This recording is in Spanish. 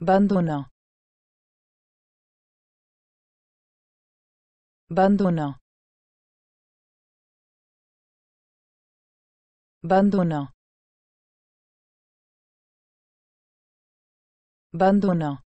Bandona. Bandona. Bandona. Bandona.